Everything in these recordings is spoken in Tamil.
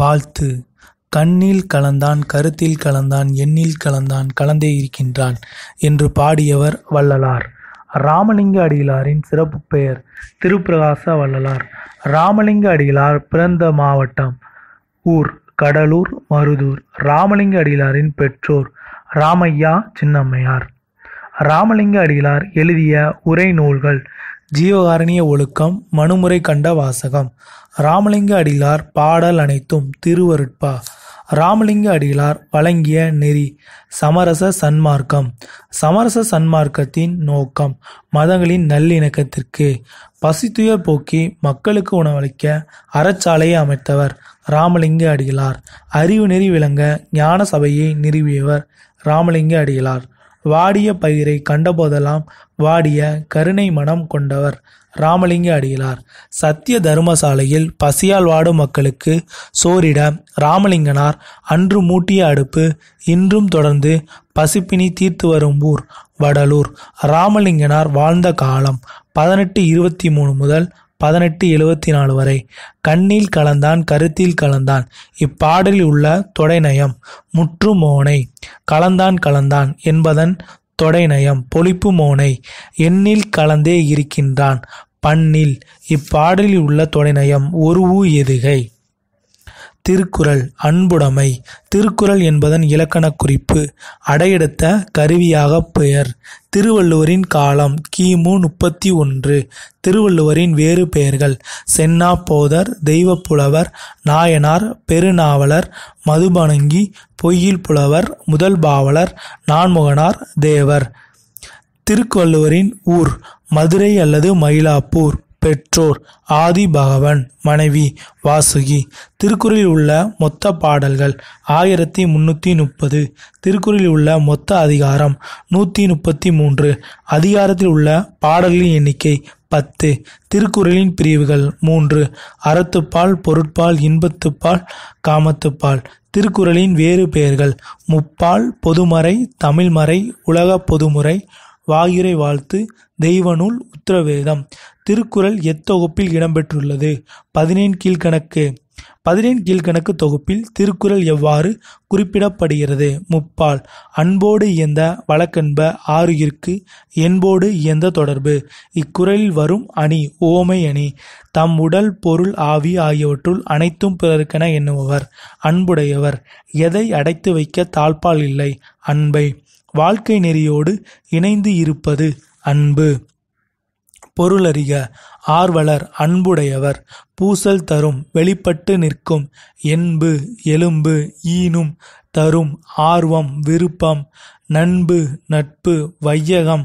வாழ்த்து கண்ணில் கலந்தான் கருத்தில் கலந்தான் எண்ணில் கலந்தான் கலந்தே இருக்கின்றான் என்று பாடியவர் வள்ளலார் ராமலிங்க அடிகளாரின் சிறப்பு பெயர் திருப்பிரகாச வள்ளலார் ராமலிங்க அடிகளார் பிறந்த மாவட்டம் ஊர் கடலூர் மருதூர் ராமலிங்க அடிகளாரின் பெற்றோர் ராமையா சின்னம்மையார் ராமலிங்க அடிகளார் எழுதிய உரை நூல்கள் ஜீவகாரணிய ஒழுக்கம் மனுமுறை கண்ட வாசகம் ராமலிங்க அடிகளார் பாடல் அனைத்தும் திருவருட்பா ராமலிங்க அடிகளார் வழங்கிய நெறி சமரச சன்மார்க்கம் சமரச சன்மார்க்கத்தின் நோக்கம் மதங்களின் நல்லிணக்கத்திற்கு பசித்துயர் போக்கி மக்களுக்கு உணவளிக்க அறச்சாலையை அமைத்தவர் ராமலிங்க அடிகளார் அறிவு நெறி விளங்க ஞான சபையை நிறுவியவர் ராமலிங்க அடிகளார் வாடிய பயிரை கண்டபோதெல்லாம் வாடிய கருணை மனம் கொண்டவர் ராமலிங்க அடிகளார் சத்திய தர்மசாலையில் பசியால் வாடும் மக்களுக்கு சோரிட ராமலிங்கனார் அன்று மூட்டிய அடுப்பு இன்றும் தொடர்ந்து பசிப்பினி தீர்த்து வரும் ஊர் வடலூர் ராமலிங்கனார் வாழ்ந்த காலம் பதினெட்டு இருபத்தி மூணு முதல் பதினெட்டு எழுவத்தி நாலு வரை கண்ணில் கலந்தான் கருத்தில் கலந்தான் இப்பாடலில் உள்ள தொடைநயம் முற்றுமோனை கலந்தான் கலந்தான் என்பதன் தொடைநயம் பொழிப்பு மோனை எண்ணில் கலந்தே இருக்கின்றான் பண்ணில் இப்பாடலில் உள்ள தொடைநயம் ஒரு ஊ எதுகை திருக்குறள் அன்புடைமை திருக்குறள் என்பதன் இலக்கணக் குறிப்பு அடையெடுத்த கருவியாகப் பெயர் திருவள்ளுவரின் காலம் கிமு முப்பத்தி ஒன்று திருவள்ளுவரின் வேறு பெயர்கள் சென்னா போதர் தெய்வப்புலவர் நாயனார் பெருநாவலர் மதுபணங்கி பொய்யில் புலவர் முதல் பாவலர் நான்முகனார் தேவர் திருக்குவள்ளுவரின் ஊர் மதுரை அல்லது மயிலாப்பூர் பெற்றோர் ஆதி பகவன் மனைவி வாசுகி திருக்குறளில் உள்ள மொத்த பாடல்கள் ஆயிரத்தி முன்னூற்றி முப்பது திருக்குறளில் உள்ள மொத்த அதிகாரம் நூற்றி முப்பத்தி மூன்று அதிகாரத்தில் உள்ள பாடல்களின் எண்ணிக்கை பத்து திருக்குறளின் பிரிவுகள் மூன்று அறத்துப்பால் பொருட்பால் இன்பத்துப்பால் காமத்துப்பால் திருக்குறளின் வேறு பெயர்கள் முப்பால் பொதுமறை தமிழ்மறை உலக பொதுமுறை வாகிரை வாழ்த்து தெய்வநூல் சூத்திரவேதம் திருக்குறள் எத்தொகுப்பில் இடம்பெற்றுள்ளது பதினேன் கீழ்கணக்கு பதினேன் கீழ்கணக்கு தொகுப்பில் திருக்குறள் எவ்வாறு குறிப்பிடப்படுகிறது முப்பால் அன்போடு இயந்த வழக்கன்ப ஆறுயிர்க்கு என்போடு இயந்த தொடர்பு இக்குறளில் வரும் அணி ஓமை அணி தம் உடல் பொருள் ஆவி ஆகியவற்றுள் அனைத்தும் பிறருக்கென எண்ணுபவர் அன்புடையவர் எதை அடைத்து வைக்க தாழ்பால் இல்லை அன்பை வாழ்க்கை நெறியோடு இணைந்து இருப்பது அன்பு பொருளறிக ஆர்வலர் அன்புடையவர் பூசல் தரும் வெளிப்பட்டு நிற்கும் என்பு எலும்பு ஈனும் தரும் ஆர்வம் விருப்பம் நண்பு நட்பு வையகம்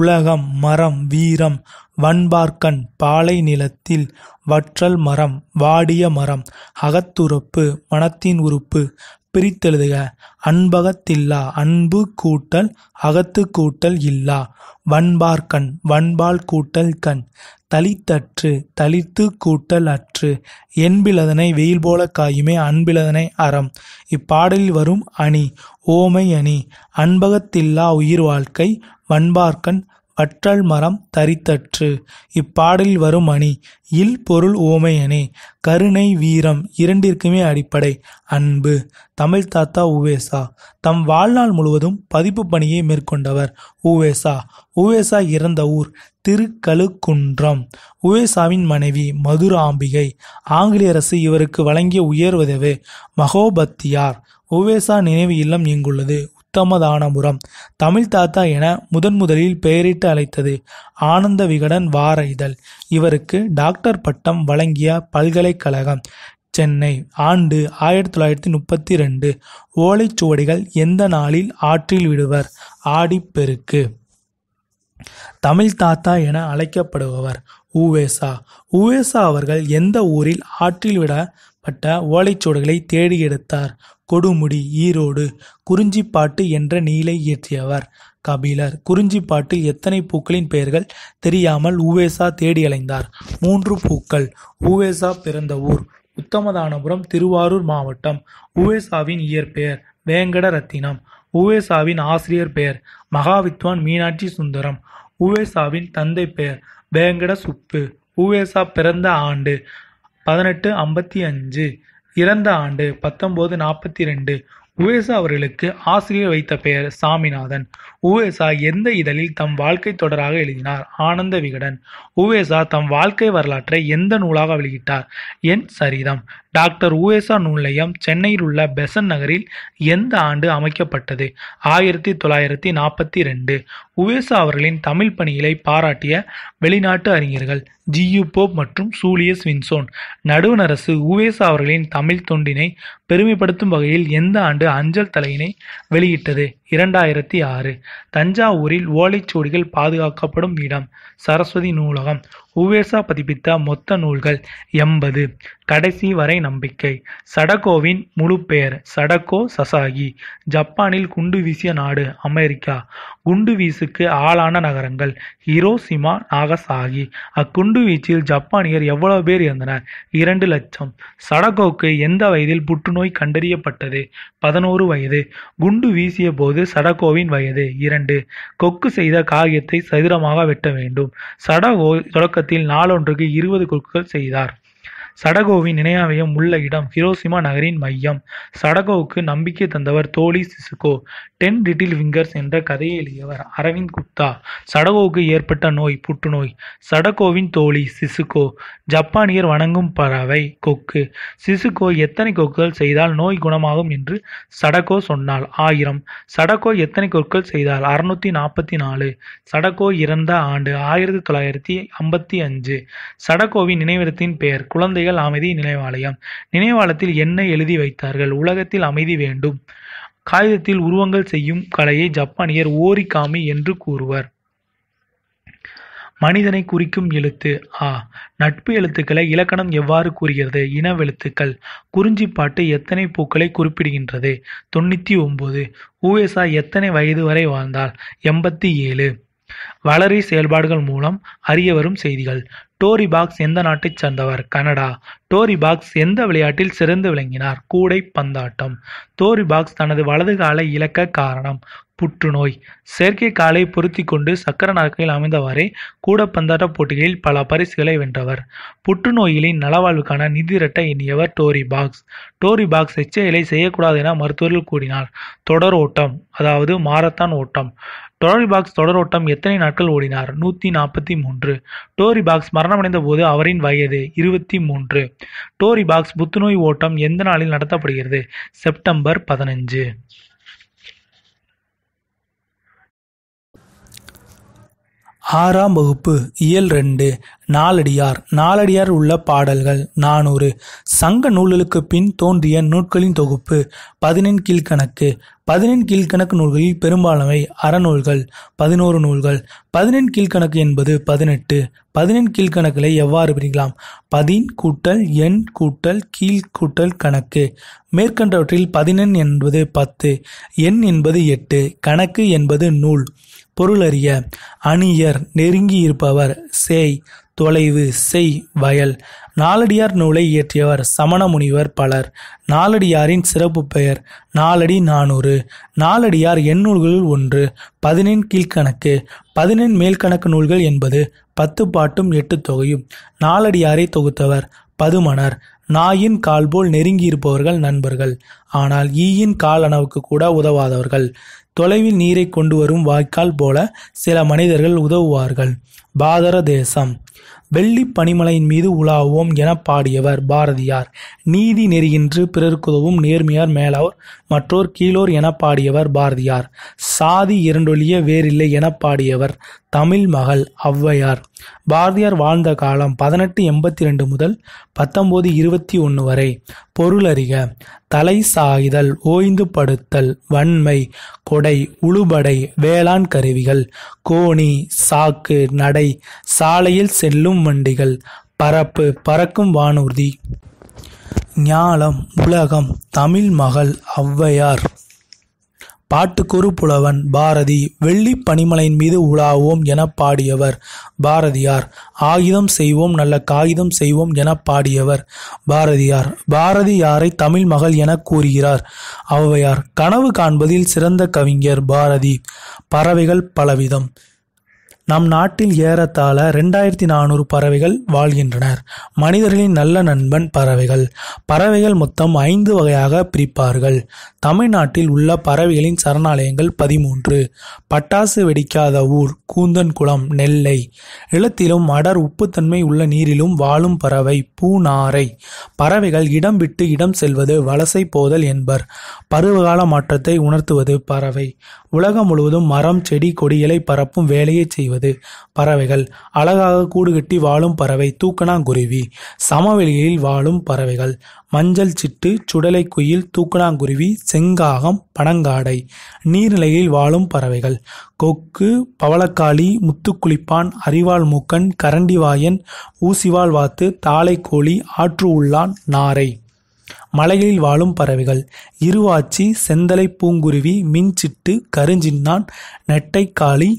உலகம் மரம் வீரம் வன்பார்க்கண் பாலை நிலத்தில் வற்றல் மரம் வாடிய மரம் அகத்துறுப்பு மனத்தின் உறுப்பு பிரித்தெழுதுக அன்பகத்தில்லா அன்பு கூட்டல் அகத்து கூட்டல் இல்லா வண்பார்கண் வன்பால் கூட்டல் கண் தளித்தற்று தளித்து கூட்டல் அற்று என்பிலதனை வெயில் போல காயுமே அன்பிலதனை அறம் இப்பாடலில் வரும் அணி ஓமை அணி அன்பகத்தில்லா உயிர் வாழ்க்கை வண்பார்கண் அற்றல் மரம் தரித்தற்று இப்பாடலில் வரும் அணி இல் பொருள் அணி கருணை வீரம் இரண்டிற்குமே அடிப்படை அன்பு தமிழ் தாத்தா உவேசா தம் வாழ்நாள் முழுவதும் பதிப்பு பணியை மேற்கொண்டவர் உவேசா உவேசா இறந்த ஊர் திருக்கழுக்குன்றம் உவேசாவின் மனைவி மதுராம்பிகை ஆங்கிலேய அரசு இவருக்கு வழங்கிய உயர்வுதவு மகோபத்தியார் உவேசா நினைவு இல்லம் இங்குள்ளது உத்தமதானபுரம் தமிழ் தாத்தா என முதன் முதலில் பெயரிட்டு அழைத்தது ஆனந்த விகடன் வார இதழ் இவருக்கு டாக்டர் பட்டம் வழங்கிய பல்கலைக்கழகம் சென்னை ஆண்டு ஆயிரத்தி தொள்ளாயிரத்தி முப்பத்தி ரெண்டு ஓலைச்சுவடிகள் எந்த நாளில் ஆற்றில் விடுவர் ஆடிப்பெருக்கு தமிழ் தாத்தா என அழைக்கப்படுபவர் உவேசா உவேசா அவர்கள் எந்த ஊரில் ஆற்றில் விடப்பட்ட ஓலைச்சுவடுகளை தேடி எடுத்தார் கொடுமுடி ஈரோடு குறிஞ்சிப்பாட்டு என்ற நீலை இயற்றியவர் கபிலர் குறிஞ்சிப்பாட்டு எத்தனை பூக்களின் பெயர்கள் தெரியாமல் உவேசா தேடி அலைந்தார் மூன்று பூக்கள் உவேசா பிறந்த ஊர் உத்தமதானபுரம் திருவாரூர் மாவட்டம் உவேசாவின் இயற்பெயர் வேங்கட ரத்தினம் உவேசாவின் ஆசிரியர் பெயர் மகாவித்வான் மீனாட்சி சுந்தரம் உவேசாவின் தந்தை பெயர் வேங்கட சுப்பு உவேசா பிறந்த ஆண்டு பதினெட்டு ஐம்பத்தி அஞ்சு இறந்த ஆண்டு பத்தொன்பது நாற்பத்தி ரெண்டு உவேசா அவர்களுக்கு ஆசிரியர் வைத்த பெயர் சாமிநாதன் உவேசா எந்த இதழில் தம் வாழ்க்கை தொடராக எழுதினார் ஆனந்த விகடன் உவேசா தம் வாழ்க்கை வரலாற்றை எந்த நூலாக வெளியிட்டார் என் சரிதம் டாக்டர் உஎஸ்ஆ நூலையம் சென்னையில் உள்ள பெசன் நகரில் எந்த ஆண்டு அமைக்கப்பட்டது ஆயிரத்தி தொள்ளாயிரத்தி நாற்பத்தி ரெண்டு உவேசா அவர்களின் தமிழ் பணிகளை பாராட்டிய வெளிநாட்டு அறிஞர்கள் ஜியு போப் மற்றும் சூலியஸ் வின்சோன் நடுவணரசு உவேசா அவர்களின் தமிழ் தொண்டினை பெருமைப்படுத்தும் வகையில் எந்த ஆண்டு அஞ்சல் தலையினை வெளியிட்டது இரண்டாயிரத்தி ஆறு தஞ்சாவூரில் ஓலைச்சுவடிகள் பாதுகாக்கப்படும் இடம் சரஸ்வதி நூலகம் உவேசா பதிப்பித்த மொத்த நூல்கள் எண்பது கடைசி வரை நம்பிக்கை சடகோவின் முழு பெயர் சடகோ சசாகி ஜப்பானில் குண்டு வீசிய நாடு அமெரிக்கா குண்டு வீசுக்கு ஆளான நகரங்கள் ஹிரோசிமா நாகசாகி அக்குண்டு வீச்சில் ஜப்பானியர் எவ்வளவு பேர் இருந்தனர் இரண்டு லட்சம் சடகோக்கு எந்த வயதில் புற்றுநோய் கண்டறியப்பட்டது பதினோரு வயது குண்டு வீசிய போது சடகோவின் வயது இரண்டு கொக்கு செய்த காகியத்தை சதுரமாக வெட்ட வேண்டும் சடகோ தொடக்கத்தில் நாளொன்றுக்கு இருபது கொக்குகள் செய்தார் சடகோவின் நினைவாலயம் உள்ள இடம் ஹிரோசிமா நகரின் மையம் சடகோவுக்கு நம்பிக்கை தந்தவர் தோழி சிசுகோ டென் டிட்டில் விங்கர்ஸ் என்ற கதையை எழுதியவர் அரவிந்த் குப்தா சடகோவுக்கு ஏற்பட்ட நோய் புற்றுநோய் சடகோவின் தோழி சிசுகோ ஜப்பானியர் வணங்கும் பறவை கொக்கு சிசுகோ எத்தனை கொக்குகள் செய்தால் நோய் குணமாகும் என்று சடகோ சொன்னால் ஆயிரம் சடகோ எத்தனை கொற்கள் செய்தால் அறுநூத்தி நாற்பத்தி நாலு சடகோ இறந்த ஆண்டு ஆயிரத்தி தொள்ளாயிரத்தி ஐம்பத்தி அஞ்சு சடகோவின் நினைவிடத்தின் பெயர் குழந்தைகள் குழந்தைகள் அமைதி நினைவாலயம் நினைவாலத்தில் என்ன எழுதி வைத்தார்கள் உலகத்தில் அமைதி வேண்டும் காகிதத்தில் உருவங்கள் செய்யும் கலையை ஜப்பானியர் ஓரிகாமி என்று கூறுவர் மனிதனை குறிக்கும் எழுத்து ஆ நட்பு எழுத்துக்களை இலக்கணம் எவ்வாறு கூறுகிறது இனவெழுத்துக்கள் குறிஞ்சிப்பாட்டு எத்தனை பூக்களை குறிப்பிடுகின்றது தொண்ணூற்றி ஒம்பது ஊஎஸ்ஆ எத்தனை வயது வரை வாழ்ந்தால் எண்பத்தி ஏழு வளரி செயல்பாடுகள் மூலம் அறிய வரும் செய்திகள் டோரி பாக்ஸ் எந்த நாட்டைச் சேர்ந்தவர் கனடா டோரி பாக்ஸ் எந்த விளையாட்டில் சிறந்து விளங்கினார் கூடை பந்தாட்டம் டோரி பாக்ஸ் தனது வலது காலை இழக்க காரணம் புற்றுநோய் செயற்கை காலை பொருத்தி கொண்டு சக்கர நாற்கையில் அமைந்தவாறே பந்தாட்ட போட்டிகளில் பல பரிசுகளை வென்றவர் புற்றுநோயிலின் நலவாழ்வுக்கான நிதி எண்ணியவர் டோரி பாக்ஸ் டோரி பாக்ஸ் எச்சைகளை செய்யக்கூடாது என மருத்துவர்கள் கூறினார் தொடர் ஓட்டம் அதாவது மாரத்தான் ஓட்டம் டோரி பாக்ஸ் தொடரோட்டம் எத்தனை நாட்கள் ஓடினார் நூற்றி நாற்பத்தி மூன்று டோரி பாக்ஸ் மரணமடைந்த போது அவரின் வயது இருபத்தி மூன்று டோரி பாக்ஸ் புத்துநோய் ஓட்டம் எந்த நாளில் நடத்தப்படுகிறது செப்டம்பர் பதினஞ்சு ஆறாம் வகுப்பு இயல் ரெண்டு நாலடியார் நாலடியார் உள்ள பாடல்கள் நானூறு சங்க நூல்களுக்கு பின் தோன்றிய நூட்களின் தொகுப்பு பதினெண் கீழ்கணக்கு பதினெண் கீழ்கணக்கு நூல்களில் பெரும்பாலமை அறநூல்கள் பதினோரு நூல்கள் பதினெண் கீழ்கணக்கு என்பது பதினெட்டு பதினெண் கீழ்கணக்குகளை எவ்வாறு பிரிக்கலாம் பதின் கூட்டல் எண் கூட்டல் கீழ் கூட்டல் கணக்கு மேற்கண்டவற்றில் பதினெண் என்பது பத்து எண் என்பது எட்டு கணக்கு என்பது நூல் பொருளறிய அணியர் நெருங்கி இருப்பவர் செய் தொலைவு செய் வயல் நாலடியார் நூலை இயற்றியவர் சமண முனிவர் பலர் நாலடியாரின் சிறப்பு பெயர் நாலடி நானூறு நாலடியார் எண்ணூல்களில் ஒன்று பதினெண் கீழ்கணக்கு பதினெண் மேல்கணக்கு நூல்கள் என்பது பத்து பாட்டும் எட்டு தொகையும் நாலடியாரை தொகுத்தவர் பதுமணர் நாயின் கால்போல் நெருங்கியிருப்பவர்கள் நண்பர்கள் ஆனால் ஈயின் கால் அளவுக்கு கூட உதவாதவர்கள் தொலைவில் நீரை கொண்டு வரும் வாய்க்கால் போல சில மனிதர்கள் உதவுவார்கள் பாதர தேசம் வெள்ளி பனிமலையின் மீது உலாவோம் என பாடியவர் பாரதியார் நீதி நெறியின்று பிறருக்குதவும் நேர்மையார் மேலோர் மற்றோர் கீழோர் என பாடியவர் பாரதியார் சாதி இரண்டொழிய வேறில்லை என பாடியவர் தமிழ் மகள் ஔவையார் பாரதியார் வாழ்ந்த காலம் பதினெட்டு எண்பத்தி ரெண்டு முதல் பத்தொம்போது இருபத்தி ஒன்று வரை பொருளறிக தலை சாய்தல் ஓய்ந்து படுத்தல் வன்மை கொடை உளுபடை வேளாண் கருவிகள் கோணி சாக்கு நடை சாலையில் செல்லும் வண்டிகள் பரப்பு பறக்கும் வானூர்தி ஞானம் உலகம் தமிழ் மகள் ஔவையார் பாட்டுக்கொரு புலவன் பாரதி வெள்ளி பனிமலையின் மீது உலாவோம் என பாடியவர் பாரதியார் ஆயுதம் செய்வோம் நல்ல காகிதம் செய்வோம் என பாடியவர் பாரதியார் பாரதியாரை தமிழ் மகள் என கூறுகிறார் ஔவையார் கனவு காண்பதில் சிறந்த கவிஞர் பாரதி பறவைகள் பலவிதம் நம் நாட்டில் ஏறத்தாழ ரெண்டாயிரத்தி நானூறு பறவைகள் வாழ்கின்றனர் மனிதர்களின் நல்ல நண்பன் பறவைகள் பறவைகள் மொத்தம் ஐந்து வகையாக பிரிப்பார்கள் தமிழ்நாட்டில் உள்ள பறவைகளின் சரணாலயங்கள் பதிமூன்று பட்டாசு வெடிக்காத ஊர் கூந்தன்குளம் நெல்லை நிலத்திலும் அடர் உப்புத்தன்மை உள்ள நீரிலும் வாழும் பறவை பூநாரை பறவைகள் இடம் விட்டு இடம் செல்வது வலசை போதல் என்பர் பருவகால மாற்றத்தை உணர்த்துவது பறவை உலகம் முழுவதும் மரம் செடி கொடிகளை பரப்பும் வேலையை செய்வது பறவைகள் அழகாக கூடு கட்டி வாழும் பறவை தூக்கணாங்குருவி சமவெளியில் வாழும் பறவைகள் மஞ்சள் சிட்டு சுடலை குயில் தூக்கணாங்குருவி செங்காகம் பனங்காடை நீர்நிலையில் வாழும் பறவைகள் கொக்கு பவளக்காளி முத்துக்குளிப்பான் அரிவாள் மூக்கன் கரண்டிவாயன் ஊசிவாள் வாத்து தாளைக்கோழி ஆற்று உள்ளான் நாரை மலைகளில் வாழும் பறவைகள் இருவாச்சி செந்தலை பூங்குருவி மின்சிட்டு கருஞ்சின்னான் நெட்டைக்காளி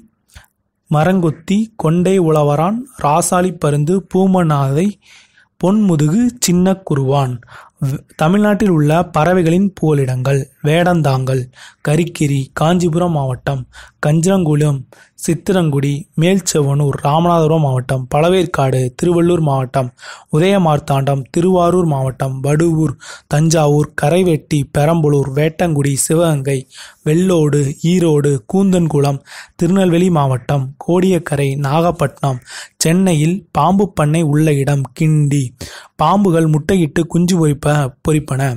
மரங்கொத்தி கொண்டை உழவரான் ராசாலி பருந்து பூமநாதை பொன்முதுகு சின்னக் குருவான் தமிழ்நாட்டில் உள்ள பறவைகளின் புகலிடங்கள் வேடந்தாங்கல் கரிக்கிரி காஞ்சிபுரம் மாவட்டம் கஞ்சரங்குளம் சித்திரங்குடி மேல்ச்செவனூர் ராமநாதபுரம் மாவட்டம் பழவேற்காடு திருவள்ளூர் மாவட்டம் உதயமார்த்தாண்டம் திருவாரூர் மாவட்டம் வடுவூர் தஞ்சாவூர் கரைவெட்டி பெரம்பலூர் வேட்டங்குடி சிவகங்கை வெள்ளோடு ஈரோடு கூந்தன்குளம் திருநெல்வேலி மாவட்டம் கோடியக்கரை நாகப்பட்டினம் சென்னையில் பாம்பு பண்ணை உள்ள இடம் கிண்டி பாம்புகள் முட்டையிட்டு குஞ்சு பொறிப்ப பொறிப்பன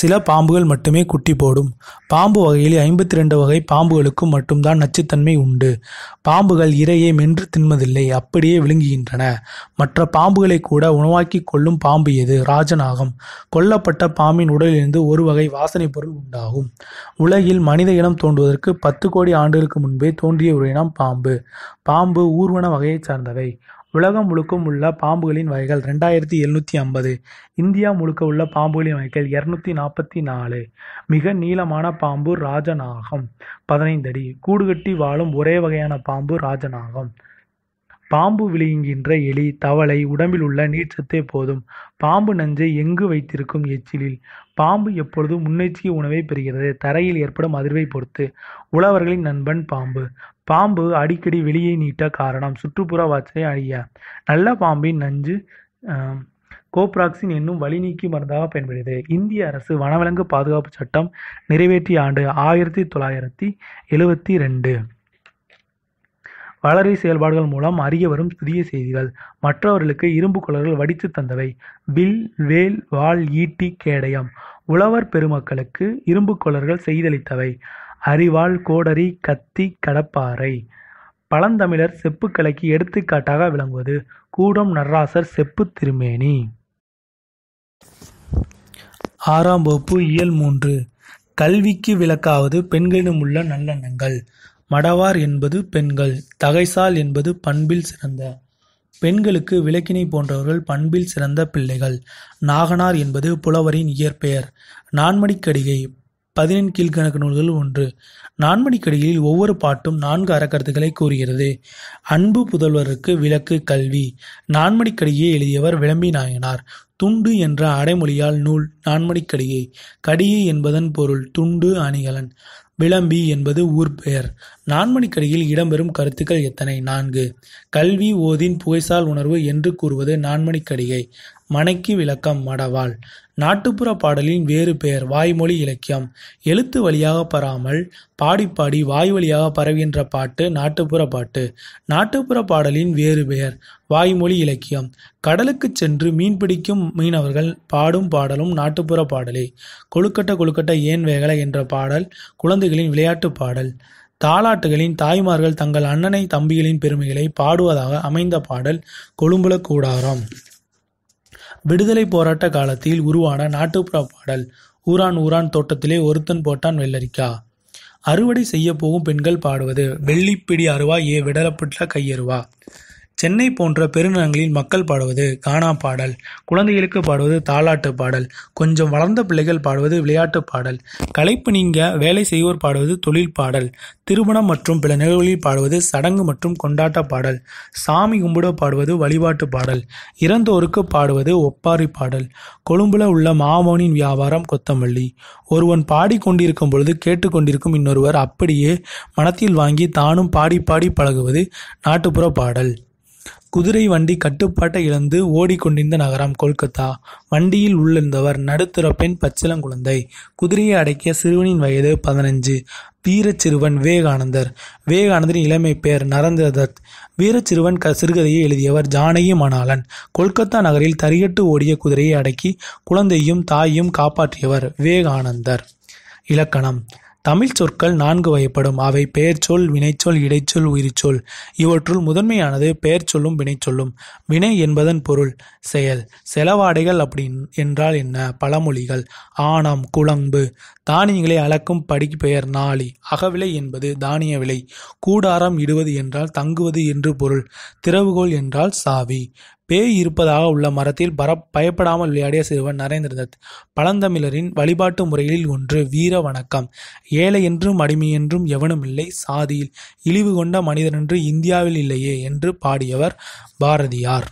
சில பாம்புகள் மட்டுமே குட்டி போடும் பாம்பு வகையில் ஐம்பத்தி ரெண்டு வகை பாம்புகளுக்கும் மட்டும்தான் நச்சுத்தன்மை உண்டு பாம்புகள் இரையே மென்று தின்மதில்லை அப்படியே விழுங்குகின்றன மற்ற பாம்புகளை கூட உணவாக்கி கொள்ளும் பாம்பு எது ராஜனாகம் கொல்லப்பட்ட பாம்பின் உடலிலிருந்து ஒரு வகை வாசனை பொருள் உண்டாகும் உலகில் மனித இனம் தோன்றுவதற்கு பத்து கோடி ஆண்டுகளுக்கு முன்பே தோன்றிய ஒரு இனம் பாம்பு பாம்பு ஊர்வன வகையைச் சார்ந்தவை உலகம் முழுக்கும் உள்ள பாம்புகளின் வகைகள் ரெண்டாயிரத்தி எழுநூற்றி ஐம்பது இந்தியா முழுக்க உள்ள பாம்புகளின் வகைகள் இரநூத்தி நாற்பத்தி நாலு மிக நீளமான பாம்பு ராஜநாகம் பதினைந்து அடி கூடுகட்டி வாழும் ஒரே வகையான பாம்பு ராஜநாகம் பாம்பு விழுங்குகின்ற எலி தவளை உடம்பில் உள்ள நீர்ச்சத்தே போதும் பாம்பு நஞ்சை எங்கு வைத்திருக்கும் எச்சிலில் பாம்பு எப்பொழுதும் முன்னெச்சரிக்கை உணவை பெறுகிறது தரையில் ஏற்படும் அதிர்வை பொறுத்து உழவர்களின் நண்பன் பாம்பு பாம்பு அடிக்கடி வெளியே நீட்ட காரணம் சுற்றுப்புற வாட்சை அழிய நல்ல பாம்பின் நஞ்சு கோப்ராக்சின் என்னும் வழிநீக்கி மருந்தாக பயன்படுகிறது இந்திய அரசு வனவிலங்கு பாதுகாப்பு சட்டம் நிறைவேற்றிய ஆண்டு ஆயிரத்தி தொள்ளாயிரத்தி எழுவத்தி ரெண்டு வளரை செயல்பாடுகள் மூலம் அறிய வரும் புதிய செய்திகள் மற்றவர்களுக்கு இரும்பு குளர்கள் வடித்து தந்தவை வில் வேல் வாள் ஈட்டி கேடயம் உழவர் பெருமக்களுக்கு இரும்பு குளர்கள் செய்தளித்தவை அரிவாள் கோடரி கத்தி கடப்பாறை பழந்தமிழர் செப்புக்கலைக்கு எடுத்துக்காட்டாக விளங்குவது கூடம் நர்ராசர் செப்பு திருமேனி ஆறாம் வகுப்பு இயல் மூன்று கல்விக்கு விளக்காவது பெண்களிடம் உள்ள நல்லெண்ணங்கள் மடவார் என்பது பெண்கள் தகைசால் என்பது பண்பில் சிறந்த பெண்களுக்கு விளக்கினை போன்றவர்கள் பண்பில் சிறந்த பிள்ளைகள் நாகனார் என்பது புலவரின் இயற்பெயர் நான்மடிக்கடிகை பதினெண் கீழ்கணக்கு நூல்கள் ஒன்று நான்மணிக்கடியில் ஒவ்வொரு பாட்டும் நான்கு அறக்கருத்துக்களை கூறுகிறது அன்பு புதல்வருக்கு விளக்கு கல்வி நான்மணிக்கடியை எழுதியவர் விளம்பி நாயனார் துண்டு என்ற அடைமொழியால் நூல் நான்மணிக்கடியை கடியை என்பதன் பொருள் துண்டு அணிகலன் விளம்பி என்பது ஊர் பெயர் நான்மணிக்கடியில் இடம்பெறும் கருத்துக்கள் எத்தனை நான்கு கல்வி ஓதின் புகைசால் உணர்வு என்று கூறுவது நான்மணிக்கடியை மனைக்கு விளக்கம் மடவாள் நாட்டுப்புற பாடலின் வேறு பெயர் வாய்மொழி இலக்கியம் எழுத்து வழியாக பராமல் பாடி பாடி வாய் வழியாக பரவுகின்ற பாட்டு நாட்டுப்புற பாட்டு நாட்டுப்புற பாடலின் வேறு பெயர் வாய்மொழி இலக்கியம் கடலுக்கு சென்று மீன் பிடிக்கும் மீனவர்கள் பாடும் பாடலும் நாட்டுப்புற பாடலே கொழுக்கட்ட கொழுக்கட்ட ஏன் வேகலை என்ற பாடல் குழந்தைகளின் விளையாட்டு பாடல் தாலாட்டுகளின் தாய்மார்கள் தங்கள் அண்ணனை தம்பிகளின் பெருமைகளை பாடுவதாக அமைந்த பாடல் கொழும்புல கூடாரம் விடுதலை போராட்ட காலத்தில் உருவான நாட்டுப்புற பாடல் ஊரான் ஊரான் தோட்டத்திலே ஒருத்தன் போட்டான் வெள்ளரிக்கா அறுவடை செய்ய போகும் பெண்கள் பாடுவது வெள்ளிப்பிடி அருவா ஏ விடலப்பட்ட கையருவா சென்னை போன்ற பெருநகரங்களில் மக்கள் பாடுவது கானா பாடல் குழந்தைகளுக்கு பாடுவது தாலாட்டு பாடல் கொஞ்சம் வளர்ந்த பிள்ளைகள் பாடுவது விளையாட்டு பாடல் களைப்பு நீங்க வேலை செய்வோர் பாடுவது தொழில் பாடல் திருமணம் மற்றும் பிற நிகழ்வுகளில் பாடுவது சடங்கு மற்றும் கொண்டாட்ட பாடல் சாமி கும்பிட பாடுவது வழிபாட்டு பாடல் இறந்தோருக்கு பாடுவது ஒப்பாரி பாடல் கொழும்புல உள்ள மாமோனின் வியாபாரம் கொத்தமல்லி ஒருவன் பாடிக்கொண்டிருக்கும் பொழுது கேட்டுக்கொண்டிருக்கும் இன்னொருவர் அப்படியே மனத்தில் வாங்கி தானும் பாடி பாடி பழகுவது நாட்டுப்புற பாடல் குதிரை வண்டி கட்டுப்பாட்டை இழந்து ஓடிக்கொண்டிருந்த நகரம் கொல்கத்தா. வண்டியில் உள்ளிருந்தவர் நடுத்தர பெண் பச்சிளங்குழந்தை. குதிரையை அடக்கிய சிறுவனின் வயது பதினைந்து. வீரச்சிறுவன் விவேகானந்தர். விவேகானந்தரின் இளமைப் பெயர் நரேந்திர தத். க சிறுகதையை எழுதியவர் ஜானகி மணாளன். கொல்கத்தா நகரில் தறிகெட்டு ஓடிய குதிரையை அடக்கி குழந்தையும் தாயும் காப்பாற்றியவர் விவேகானந்தர். இலக்கணம் தமிழ் சொற்கள் நான்கு வகைப்படும் அவை பெயர்ச்சொல் வினைச்சொல் இடைச்சொல் உயிர்ச்சொல் இவற்றுள் முதன்மையானது பெயர்ச்சொல்லும் வினைச்சொல்லும் வினை என்பதன் பொருள் செயல் செலவாடைகள் அப்படின் என்றால் என்ன பழமொழிகள் ஆணம் குழம்பு தானியங்களை அளக்கும் பெயர் நாளி அகவிலை என்பது தானிய விலை கூடாரம் இடுவது என்றால் தங்குவது என்று பொருள் திறவுகோல் என்றால் சாவி பேய் இருப்பதாக உள்ள மரத்தில் பர பயப்படாமல் விளையாடிய சிறுவன் நரேந்திரநாத் பழந்தமிழரின் வழிபாட்டு முறைகளில் ஒன்று வீர வணக்கம் ஏழை என்றும் அடிமை என்றும் எவனும் இல்லை சாதியில் இழிவு கொண்ட மனிதன் என்று இந்தியாவில் இல்லையே என்று பாடியவர் பாரதியார்